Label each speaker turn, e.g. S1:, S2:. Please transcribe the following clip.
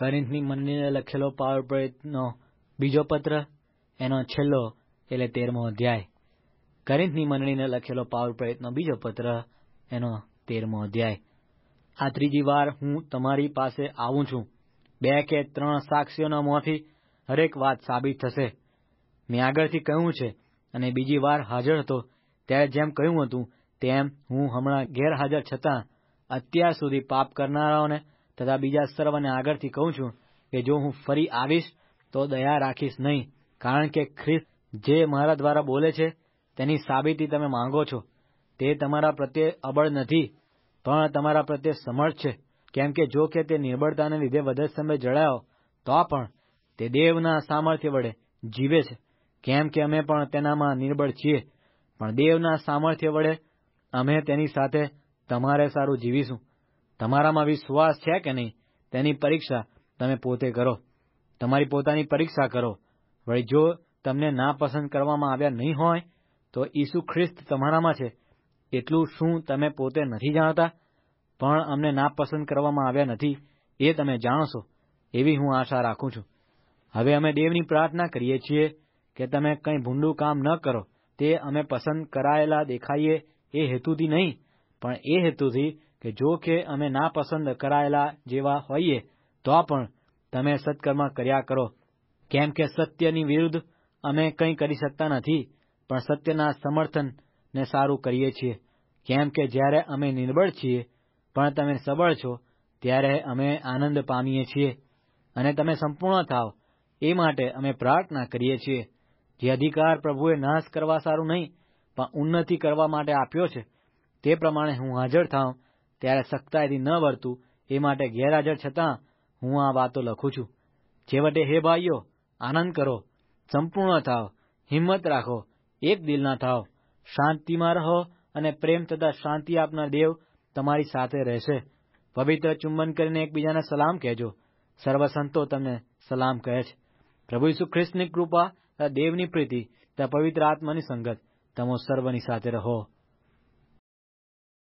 S1: કરિન્થની મંડળીને લખેલો પાવર પ્રેરિતનો બીજો પત્ર એનો છેલ્લો એટલે તેરમો અધ્યાય કરિન્થની મંડળીને લખેલો પાવર પ્રેરિતનો બીજો પત્ર એનો તેરમો અધ્યાય આ ત્રીજી વાર હું તમારી પાસે આવું છું બે કે ત્રણ સાક્ષીઓના મોંથી હરેક વાત સાબિત થશે મેં આગળથી કહ્યું છે અને બીજી વાર હાજર હતો ત્યારે જેમ કહ્યું હતું તેમ હું હમણાં ગેરહાજર છતાં અત્યાર સુધી પાપ કરનારાઓને તથા બીજા અને આગળથી કહું છું કે જો હું ફરી આવીશ તો દયા રાખીશ નહીં કારણ કે ખ્રિસ્ત જે મારા દ્વારા બોલે છે તેની સાબિતી તમે માંગો છો તે તમારા પ્રત્યે અબળ નથી પણ તમારા પ્રત્યે સમર્થ છે કેમ કે જો કે તે નિર્બળતાને લીધે વધે સમય જળાયો તો પણ તે દેવના સામર્થ્ય વડે જીવે છે કેમ કે અમે પણ તેનામાં નિર્બળ છીએ પણ દેવના સામર્થ્ય વડે અમે તેની સાથે તમારે સારું જીવીશું તમારામાં વિશ્વાસ છે કે નહીં તેની પરીક્ષા તમે પોતે કરો તમારી પોતાની પરીક્ષા કરો વળી જો તમને ના પસંદ કરવામાં આવ્યા નહીં હોય તો ઈસુ ખ્રિસ્ત તમારામાં છે એટલું શું તમે પોતે નથી જાણતા પણ અમને ના પસંદ કરવામાં આવ્યા નથી એ તમે જાણશો એવી હું આશા રાખું છું હવે અમે દેવની પ્રાર્થના કરીએ છીએ કે તમે કંઈ ભૂંડું કામ ન કરો તે અમે પસંદ કરાયેલા દેખાઈએ એ હેતુથી નહીં પણ એ હેતુથી કે જો કે અમે નાપસંદ કરાયેલા જેવા હોઈએ તો પણ તમે સત્કર્મ કર્યા કરો કેમ કે સત્યની વિરુદ્ધ અમે કંઈ કરી શકતા નથી પણ સત્યના સમર્થનને સારું કરીએ છીએ કેમ કે જ્યારે અમે નિર્બળ છીએ પણ તમે સબળ છો ત્યારે અમે આનંદ પામીએ છીએ અને તમે સંપૂર્ણ થાવ એ માટે અમે પ્રાર્થના કરીએ છીએ જે અધિકાર પ્રભુએ નાશ કરવા સારું નહીં પણ ઉન્નતિ કરવા માટે આપ્યો છે તે પ્રમાણે હું હાજર થાઉં ત્યારે સખ્તાઈથી ન વર્તું એ માટે ગેરહાજર છતાં હું આ વાતો લખું છું છેવટે હે ભાઈઓ આનંદ કરો સંપૂર્ણ થાવ હિંમત રાખો એક દિલના થાવ શાંતિમાં રહો અને પ્રેમ તથા શાંતિ આપનાર દેવ તમારી સાથે રહેશે પવિત્ર ચુંબન કરીને એકબીજાને સલામ કહેજો સર્વસંતો સંતો તમને સલામ કહે છે પ્રભુ ઈસુ કૃપા તથા દેવની પ્રીતિ તથા પવિત્ર આત્માની સંગત તમો સર્વની સાથે રહો